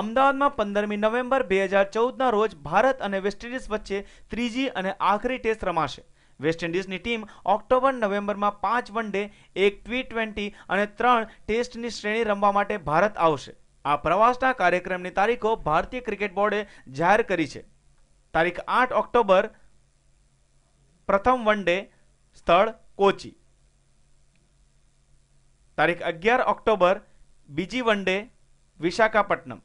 અમદાવાદમાં પંદરમી નવેમ્બર બે હજાર ચૌદના રોજ ભારત અને વેસ્ટઇન્ડિઝ વચ્ચે ત્રીજી અને આખરી ટેસ્ટ રમાશે વેસ્ટ ઇન્ડિઝની ટીમ ઓક્ટોબર નવેમ્બરમાં પાંચ વન ડે એક ટ્વી ટ્વેન્ટી અને ત્રણ ટેસ્ટની શ્રેણી રમવા માટે ભારત આવશે આ પ્રવાસના કાર્યક્રમની તારીખો ભારતીય ક્રિકેટ બોર્ડે જાહેર કરી છે તારીખ આઠ ઓક્ટોબર પ્રથમ વન ડે સ્થળ કોચી તારીખ અગિયાર ઓક્ટોબર બીજી વન ડે વિશાખાપટ્ટનમ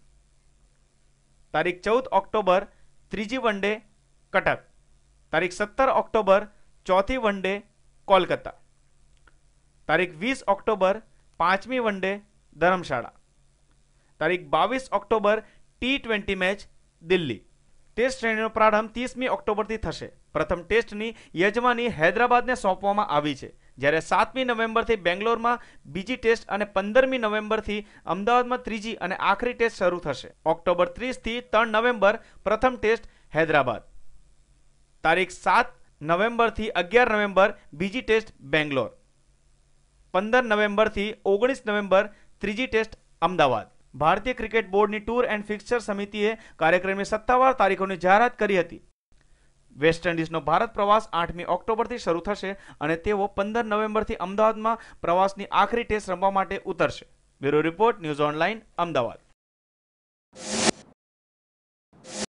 તારીખ ચૌદ ઓક્ટોબર ત્રીજી વન ડે કટક તારીખ સત્તર ઓક્ટોબર ચોથી વન ડે કોલકાતા તારીખ વીસ ઓક્ટોબર પાંચમી વન ડે ધર્મશાળા તારીખ બાવીસ October T twenty match Delhi test શ્રેણીનો પ્રારંભ ત્રીસમી ઓક્ટોબરથી થશે પ્રથમ ટેસ્ટની યજમાની હૈદરાબાદને સોંપવામાં આવી છે જ્યારે સાતમી નવેમ્બરથી બેંગ્લોરમાં બીજી ટેસ્ટ અને પંદરમી નવેમ્બરથી અમદાવાદમાં ત્રીજી અને આખરી ટેસ્ટ શરૂ થશે ઓક્ટોબર ત્રીસથી ત્રણ નવેમ્બર પ્રથમ ટેસ્ટ હૈદરાબાદ તારીખ સાત નવેમ્બરથી અગિયાર નવેમ્બર બીજી ટેસ્ટ બેંગ્લોર પંદર નવેમ્બરથી ઓગણીસ નવેમ્બર ત્રીજી ટેસ્ટ અમદાવાદ ભારતીય ક્રિકેટ બોર્ડની ટૂર એન્ડ ફિક્સર સમિતિએ કાર્યક્રમની સત્તાવાર તારીખોની જાહેરાત કરી હતી વેસ્ટ ઇન્ડિઝનો ભારત પ્રવાસ આઠમી ઓક્ટોબરથી શરૂ થશે અને તેઓ પંદર નવેમ્બરથી અમદાવાદમાં પ્રવાસની આખરી ટેસ્ટ રમવા માટે ઉતરશે bureau report news online Ahmedabad